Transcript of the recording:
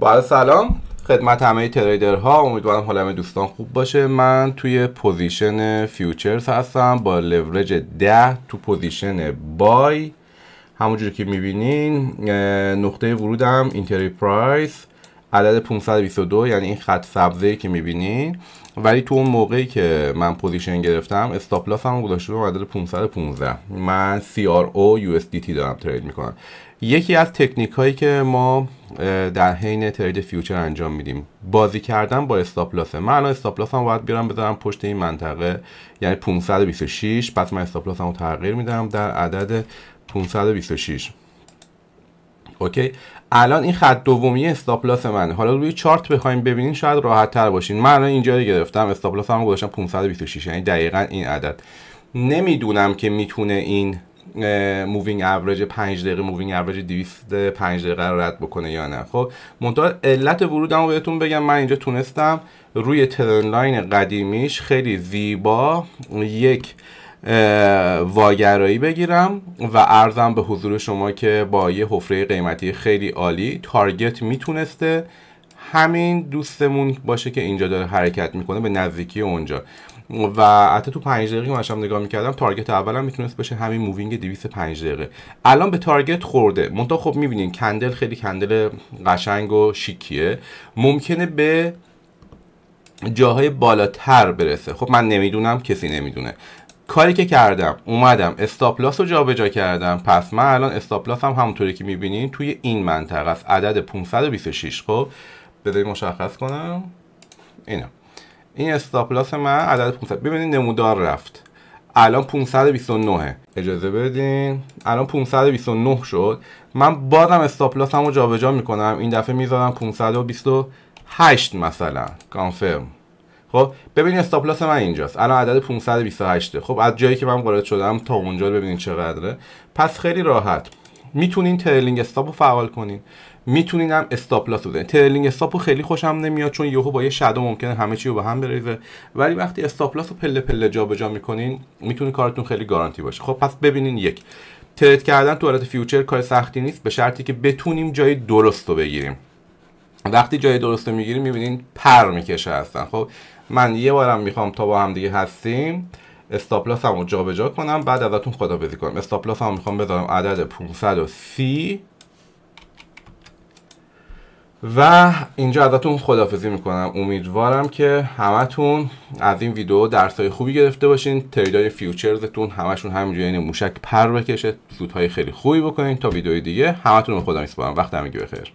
با سلام خدمت همه تریدرها امیدوارم حال همه دوستان خوب باشه من توی پوزیشن فیوچرز هستم با لورج 10 تو پوزیشن بای همونجور که میبینین نقطه ورودم اینتری پرایس عدد 522 یعنی این خط سبزه که میبینین ولی تو اون موقعی که من پوزیشن گرفتم استاپ لاس هم گذاشته بودم عدد 515 من CRO USDT دارم ترید میکنم یکی از تکنیک هایی که ما در حین ترید فیوچر انجام میدیم بازی کردن با لاس من الان استاپلاس هم باید بیارم بذارم پشت این منطقه یعنی 526 پس من استاپلاس رو تغییر میدم در عدد 526 اوکی الان این خط دومی استاپلاس من حالا روی چارت بخوایم ببینین شاید راحت تر باشین من الان اینجا رو گرفتم استاپلاس هم گذاشتم 526 یعنی دقیقا این عدد نمیدونم که میتونه این مووینگ اوریج 5 دقیقه مووینگ اوریج 5 دقیقه رو رد بکنه یا نه خب منتها علت ورودمو بهتون بگم من اینجا تونستم روی ترن قدیمیش خیلی زیبا یک واگرایی بگیرم و ارزم به حضور شما که با یه حفره قیمتی خیلی عالی تارگت میتونسته همین دوستمون باشه که اینجا داره حرکت میکنه به نزدیکی اونجا و حتی تو پنج دقیقه من نگاه میکردم تارگت اولم میتونست باشه همین مووینگ 205 دقیقه الان به تارگت خورده منتها خب میبینین کندل خیلی کندل قشنگ و شیکیه ممکنه به جاهای بالاتر برسه خب من نمیدونم کسی نمیدونه کاری که کردم اومدم استاپلاس رو جابجا کردم پس من الان استاپلاس هم همونطوری که میبینین توی این منطقه است عدد 526 خب بذاری مشخص کنم اینه این استاپلاس من عدد 500 ببینید نمودار رفت الان 529 اجازه بدین الان 529 شد من بازم استاپلاس هم رو جابجا میکنم این دفعه میذارم 528 مثلا کانفرم خب ببینید استاپلاس من اینجاست الان عدد 528 خب از جایی که من وارد شدم تا اونجا ببینید چقدره پس خیلی راحت میتونین ترلینگ استاپ فعال کنین میتونین هم استاپ لاس بزنین ترلینگ استاپ رو خیلی خوشم نمیاد چون یهو با یه شادو ممکنه همه چی رو به هم بریزه ولی وقتی استاپ لاس رو پله پله جابجا میکنین میتونین کارتون خیلی گارانتی باشه خب پس ببینین یک ترید کردن تو حالت فیوچر کار سختی نیست به شرطی که بتونیم جای درست رو بگیریم وقتی جای درست رو میگیریم میبینین پر میکشه هستن خب من یه بارم میخوام تا با هم دیگه هستیم استاپلاس هم رو جابجا کنم بعد ازتون خدافزی کنم استاپلاس هم میخوام بذارم عدد 530 و اینجا ازتون خدافزی میکنم امیدوارم که همتون از این ویدیو های خوبی گرفته باشین تریدای فیوچرزتون همشون همینجوری یعنی موشک پر بکشه سودهای خیلی خوبی بکنین تا ویدیوی دیگه همتون رو خدا میسپارم وقت همگی بخیر